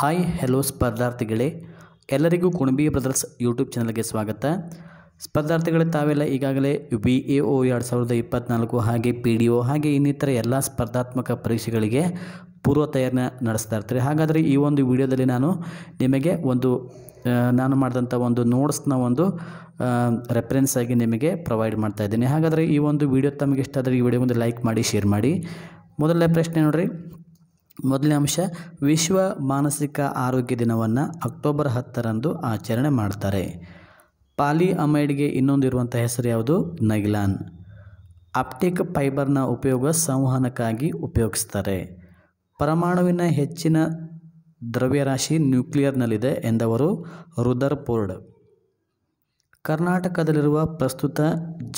hi hello ಸ್ಪರ್ಧಾರ್ಥಿಗಳೇ ಎಲ್ಲರಿಗೂ ಕುಣಬಿ brothers YouTube ಚಾನಲ್ಗೆ ಸ್ವಾಗತ ಸ್ಪರ್ಧಾರ್ಥಿಗಳೇ ತಾವೆಲ್ಲ ಈಗಾಗಲೇ ಬಿ ಎ ಓ ಎರಡು ಸಾವಿರದ ಇಪ್ಪತ್ತ್ನಾಲ್ಕು ಹಾಗೆ ಪಿ ಡಿ ಒ ಹಾಗೆ ಇನ್ನಿತರ ಎಲ್ಲ ಸ್ಪರ್ಧಾತ್ಮಕ ಪರೀಕ್ಷೆಗಳಿಗೆ ಪೂರ್ವ ತಯಾರಿನ ನಡೆಸ್ತಾ ಇರ್ತಾರೆ ಹಾಗಾದರೆ ಈ ಒಂದು ವಿಡಿಯೋದಲ್ಲಿ ನಾನು ನಿಮಗೆ ಒಂದು ನಾನು ಮಾಡಿದಂಥ ಒಂದು ನೋಟ್ಸ್ನ ಒಂದು ರೆಫರೆನ್ಸ್ ಆಗಿ ನಿಮಗೆ ಪ್ರೊವೈಡ್ ಮಾಡ್ತಾ ಇದ್ದೀನಿ ಹಾಗಾದರೆ ಈ ಒಂದು ವಿಡಿಯೋ ತಮಗೆ ಇಷ್ಟ ಆದರೆ ಈ ವಿಡಿಯೋ ಒಂದು ಲೈಕ್ ಮಾಡಿ ಶೇರ್ ಮಾಡಿ ಮೊದಲನೇ ಪ್ರಶ್ನೆ ನೋಡಿರಿ ಮೊದಲನೇ ಅಂಶ ವಿಶ್ವ ಮಾನಸಿಕ ಆರೋಗ್ಯ ದಿನವನ್ನು ಅಕ್ಟೋಬರ್ ಹತ್ತರಂದು ಆಚರಣೆ ಮಾಡ್ತಾರೆ ಪಾಲಿ ಅಮೈಡ್ಗೆ ಇರುವಂಥ ಹೆಸರು ಯಾವುದು ನೈಲಾನ್ ಆಪ್ಟಿಕ್ ಫೈಬರ್ನ ಉಪಯೋಗ ಸಂವಹನಕ್ಕಾಗಿ ಉಪಯೋಗಿಸ್ತಾರೆ ಪರಮಾಣುವಿನ ಹೆಚ್ಚಿನ ದ್ರವ್ಯರಾಶಿ ನ್ಯೂಕ್ಲಿಯರ್ನಲ್ಲಿದೆ ಎಂದವರು ರುದರ್ ಪೋರ್ಡ್ ಕರ್ನಾಟಕದಲ್ಲಿರುವ ಪ್ರಸ್ತುತ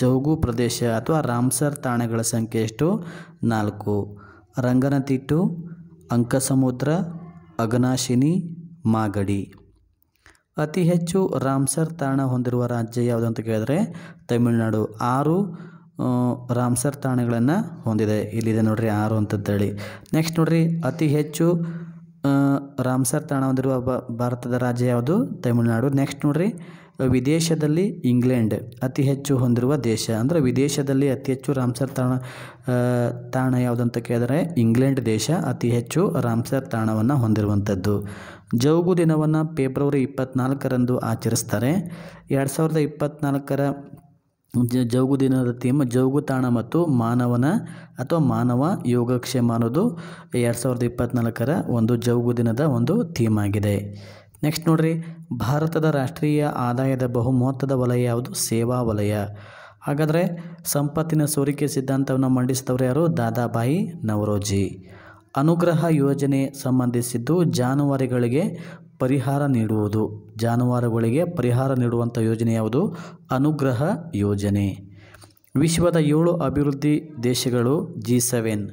ಜೌಗು ಪ್ರದೇಶ ಅಥವಾ ರಾಮ್ಸರ್ ತಾಣಗಳ ಸಂಖ್ಯೆ ಎಷ್ಟು ನಾಲ್ಕು ರಂಗನತಿಟ್ಟು ಅಂಕಸಮುದ್ರ ಅಗನಾಶಿನಿ ಮಾಗಡಿ ಅತಿ ಹೆಚ್ಚು ರಾಮ್ಸರ್ ತಾಣ ಹೊಂದಿರುವ ರಾಜ್ಯ ಯಾವುದು ಅಂತ ಕೇಳಿದ್ರೆ ತಮಿಳುನಾಡು ಆರು ರಾಮ್ಸರ್ ತಾಣಗಳನ್ನು ಹೊಂದಿದೆ ಇಲ್ಲಿದೆ ನೋಡ್ರಿ ಆರು ಹೇಳಿ ನೆಕ್ಸ್ಟ್ ನೋಡ್ರಿ ಅತಿ ಹೆಚ್ಚು ರಾಮ್ಸರ್ ತಾಣ ಹೊಂದಿರುವ ಭಾರತದ ರಾಜ್ಯ ಯಾವುದು ತಮಿಳುನಾಡು ನೆಕ್ಸ್ಟ್ ನೋಡ್ರಿ ವಿದೇಶದಲ್ಲಿ ಇಂಗ್ಲೆಂಡ್ ಅತಿ ಹೆಚ್ಚು ಹೊಂದಿರುವ ದೇಶ ಅಂದರೆ ವಿದೇಶದಲ್ಲಿ ಅತಿ ಹೆಚ್ಚು ರಾಮ್ಸರ್ ತಾಣ ತಾಣ ಯಾವುದಂತ ಕೇಳಿದರೆ ಇಂಗ್ಲೆಂಡ್ ದೇಶ ಅತಿ ಹೆಚ್ಚು ರಾಮ್ಸರ್ ತಾಣವನ್ನು ಹೊಂದಿರುವಂಥದ್ದು ಜೌಗು ದಿನವನ್ನು ಫೆಬ್ರವರಿ ಇಪ್ಪತ್ತ್ನಾಲ್ಕರಂದು ಆಚರಿಸ್ತಾರೆ ಎರಡು ಸಾವಿರದ ಇಪ್ಪತ್ತ್ನಾಲ್ಕರ ಜೌಗು ದಿನದ ಥೀಮ್ ಜೌಗು ತಾಣ ಮತ್ತು ಮಾನವನ ಅಥವಾ ಮಾನವ ಯೋಗಕ್ಷೇಮ ಅನ್ನೋದು ಎರಡು ಸಾವಿರದ ಇಪ್ಪತ್ತ್ನಾಲ್ಕರ ಒಂದು ಜೌಗು ದಿನದ ಒಂದು ಥೀಮ್ ಆಗಿದೆ ನೆಕ್ಸ್ಟ್ ನೋಡ್ರಿ ಭಾರತದ ರಾಷ್ಟ್ರೀಯ ಆದಾಯದ ಬಹುಮಹತ್ವದ ವಲಯ ಯಾವುದು ಸೇವಾ ವಲಯ ಹಾಗಾದರೆ ಸಂಪತ್ತಿನ ಸೋರಿಕೆ ಸಿದ್ಧಾಂತವನ್ನು ಮಂಡಿಸಿದವರು ಯಾರು ದಾದಾಬಾಯಿ ನವರೋಜಿ ಅನುಗ್ರಹ ಯೋಜನೆ ಸಂಬಂಧಿಸಿದ್ದು ಜಾನುವಾರುಗಳಿಗೆ ಪರಿಹಾರ ನೀಡುವುದು ಜಾನುವಾರುಗಳಿಗೆ ಪರಿಹಾರ ನೀಡುವಂಥ ಯೋಜನೆ ಯಾವುದು ಅನುಗ್ರಹ ಯೋಜನೆ ವಿಶ್ವದ ಏಳು ಅಭಿವೃದ್ಧಿ ದೇಶಗಳು ಜಿ ಸೆವೆನ್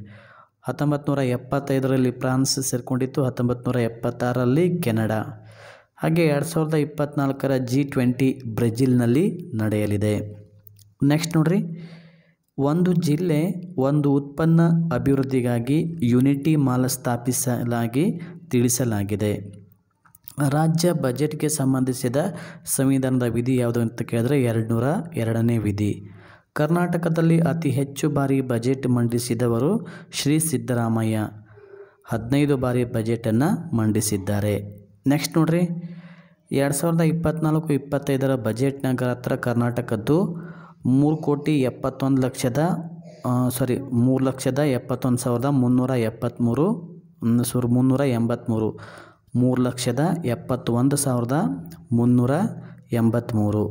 ಹತ್ತೊಂಬತ್ತು ನೂರ ಎಪ್ಪತ್ತೈದರಲ್ಲಿ ಫ್ರಾನ್ಸ್ ಸೇರಿಕೊಂಡಿತ್ತು ಹತ್ತೊಂಬತ್ತು ನೂರ ಎಪ್ಪತ್ತಾರರಲ್ಲಿ ಕೆನಡಾ ಹಾಗೆ ಎರಡು ಸಾವಿರದ ಇಪ್ಪತ್ತ್ನಾಲ್ಕರ ಜಿ ಟ್ವೆಂಟಿ ಬ್ರೆಜಿಲ್ನಲ್ಲಿ ನಡೆಯಲಿದೆ ನೆಕ್ಸ್ಟ್ ನೋಡ್ರಿ ಒಂದು ಜಿಲ್ಲೆ ಒಂದು ಉತ್ಪನ್ನ ಅಭಿವೃದ್ಧಿಗಾಗಿ ಯುನಿಟಿ ಮಾಲ್ ಸ್ಥಾಪಿಸಲಾಗಿ ತಿಳಿಸಲಾಗಿದೆ ರಾಜ್ಯ ಬಜೆಟ್ಗೆ ಸಂಬಂಧಿಸಿದ ಸಂವಿಧಾನದ ವಿಧಿ ಯಾವುದು ಅಂತ ಕೇಳಿದ್ರೆ ಎರಡುನೂರ ಎರಡನೇ ವಿಧಿ ಕರ್ನಾಟಕದಲ್ಲಿ ಅತಿ ಹೆಚ್ಚು ಬಾರಿ ಬಜೆಟ್ ಮಂಡಿಸಿದವರು ಶ್ರೀ ಸಿದ್ದರಾಮಯ್ಯ ಹದಿನೈದು ಬಾರಿ ಬಜೆಟನ್ನು ಮಂಡಿಸಿದ್ದಾರೆ ನೆಕ್ಸ್ಟ್ ನೋಡ್ರಿ ಎರಡು ಸಾವಿರದ ಇಪ್ಪತ್ತ್ನಾಲ್ಕು ಇಪ್ಪತ್ತೈದರ ಬಜೆಟ್ನಾಗ ಹತ್ರ ಕರ್ನಾಟಕದ್ದು ಮೂರು ಕೋಟಿ ಎಪ್ಪತ್ತೊಂದು ಲಕ್ಷದ ಸಾರಿ ಮೂರು ಲಕ್ಷದ ಎಪ್ಪತ್ತೊಂದು ಸಾವಿರದ ಮುನ್ನೂರ ಎಪ್ಪತ್ತ್ಮೂರು ಸುರ್ ಮುನ್ನೂರ ಎಂಬತ್ತ್ಮೂರು ಮೂರು ಲಕ್ಷದ ಎಪ್ಪತ್ತೊಂದು ಸಾವಿರದ ಮುನ್ನೂರ ಎಂಬತ್ತ್ಮೂರು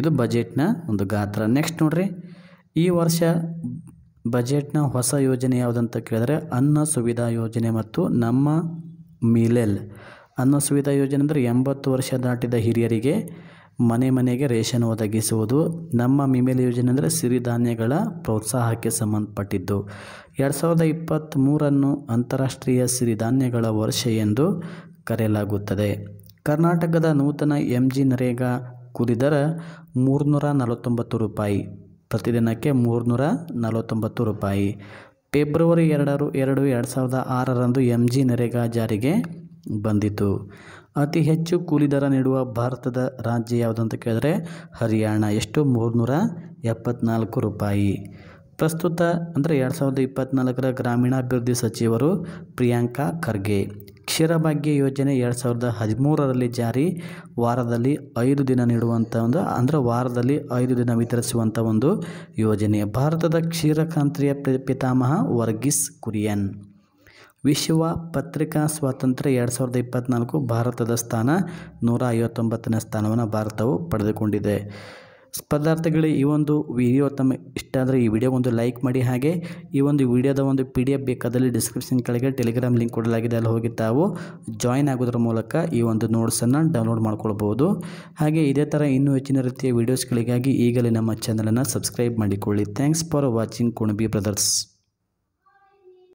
ಇದು ಬಜೆಟ್ನ ಒಂದು ಗಾತ್ರ ನೆಕ್ಸ್ಟ್ ನೋಡ್ರಿ ಈ ವರ್ಷ ಬಜೆಟ್ನ ಹೊಸ ಯೋಜನೆ ಯಾವುದಂತ ಕೇಳಿದ್ರೆ ಅನ್ನ ಸುವಿಧಾ ಯೋಜನೆ ಮತ್ತು ನಮ್ಮ ಮಿಲೆಲ್ ಅನ್ನ ಸುವಿಧಾ ಯೋಜನೆ ಅಂದರೆ ಎಂಬತ್ತು ವರ್ಷ ದಾಟಿದ ಹಿರಿಯರಿಗೆ ಮನೆ ಮನೆಗೆ ರೇಷನ್ ಒದಗಿಸುವುದು ನಮ್ಮ ಮಿಮೇಲ್ ಯೋಜನೆ ಅಂದರೆ ಸಿರಿಧಾನ್ಯಗಳ ಪ್ರೋತ್ಸಾಹಕ್ಕೆ ಸಂಬಂಧಪಟ್ಟಿದ್ದು ಎರಡು ಸಾವಿರದ ಇಪ್ಪತ್ತ್ಮೂರನ್ನು ಅಂತಾರಾಷ್ಟ್ರೀಯ ಸಿರಿಧಾನ್ಯಗಳ ವರ್ಷ ಎಂದು ಕರೆಯಲಾಗುತ್ತದೆ ಕರ್ನಾಟಕದ ನೂತನ ಎಂ ಜಿ ನರೇಗಾ ಕುರಿದರ ಮೂರುನೂರ ನಲವತ್ತೊಂಬತ್ತು ರೂಪಾಯಿ ಪ್ರತಿದಿನಕ್ಕೆ ಮೂರುನೂರ ನಲವತ್ತೊಂಬತ್ತು ರೂಪಾಯಿ ಫೆಬ್ರವರಿ ಎರಡರು ಎರಡು ಎರಡು ಸಾವಿರದ ಆರರಂದು ಎಂ ಜಿ ನರೇಗಾ ಜಾರಿಗೆ ಬಂದಿತು ಅತಿ ಹೆಚ್ಚು ಕೂಲಿ ದರ ನೀಡುವ ಭಾರತದ ರಾಜ್ಯ ಯಾವುದು ಅಂತ ಕೇಳಿದ್ರೆ ಹರಿಯಾಣ ಎಷ್ಟು ಮೂರುನೂರ ಎಪ್ಪತ್ನಾಲ್ಕು ರೂಪಾಯಿ ಪ್ರಸ್ತುತ ಅಂದರೆ ಎರಡು ಸಾವಿರದ ಇಪ್ಪತ್ತ್ನಾಲ್ಕರ ಗ್ರಾಮೀಣಾಭಿವೃದ್ಧಿ ಸಚಿವರು ಪ್ರಿಯಾಂಕಾ ಖರ್ಗೆ ಕ್ಷೀರಭಾಗ್ಯ ಯೋಜನೆ ಎರಡು ಸಾವಿರದ ಹದಿಮೂರರಲ್ಲಿ ಜಾರಿ ವಾರದಲ್ಲಿ ಐದು ದಿನ ನೀಡುವಂಥ ಒಂದು ಅಂದರೆ ವಾರದಲ್ಲಿ ಐದು ದಿನ ವಿತರಿಸುವಂಥ ಒಂದು ಯೋಜನೆ ಭಾರತದ ಕ್ಷೀರಕ್ರಾಂತಿಯ ಪಿತಾಮಹ ವರ್ಗೀಸ್ ಕುರಿಯನ್ ವಿಶ್ವ ಪತ್ರಿಕಾ ಸ್ವಾತಂತ್ರ್ಯ ಎರಡು ಸಾವಿರದ ಇಪ್ಪತ್ತ್ನಾಲ್ಕು ಭಾರತದ ಸ್ಥಾನ ನೂರ ಐವತ್ತೊಂಬತ್ತನೇ ಸ್ಥಾನವನ್ನು ಭಾರತವು ಪಡೆದುಕೊಂಡಿದೆ ಸ್ಪರ್ಧಾರ್ಥಿಗಳು ಈ ಒಂದು ವಿಡಿಯೋ ತಮ್ಮ ಇಷ್ಟ ಆದರೆ ಈ ವಿಡಿಯೋ ಒಂದು ಲೈಕ್ ಮಾಡಿ ಹಾಗೆ ಈ ಒಂದು ವಿಡಿಯೋದ ಒಂದು ಪಿ ಡಿ ಎಫ್ ಬೇಕಾದಲ್ಲಿ ಡಿಸ್ಕ್ರಿಪ್ಷನ್ ಕೆಳಗೆ ಟೆಲಿಗ್ರಾಮ್ ಲಿಂಕ್ ಕೊಡಲಾಗಿದೆ ಅಲ್ಲಿ ಹೋಗಿ ತಾವು ಜಾಯಿನ್ ಆಗೋದ್ರ ಮೂಲಕ ಈ ಒಂದು ನೋಟ್ಸನ್ನು ಡೌನ್ಲೋಡ್ ಮಾಡ್ಕೊಳ್ಬೋದು ಹಾಗೆ ಇದೇ ಥರ ಇನ್ನೂ ಹೆಚ್ಚಿನ ರೀತಿಯ ವೀಡಿಯೋಸ್ಗಳಿಗಾಗಿ ಈಗಲೇ ನಮ್ಮ ಚಾನಲನ್ನು ಸಬ್ಸ್ಕ್ರೈಬ್ ಮಾಡಿಕೊಳ್ಳಿ thanks for watching Kunabi brothers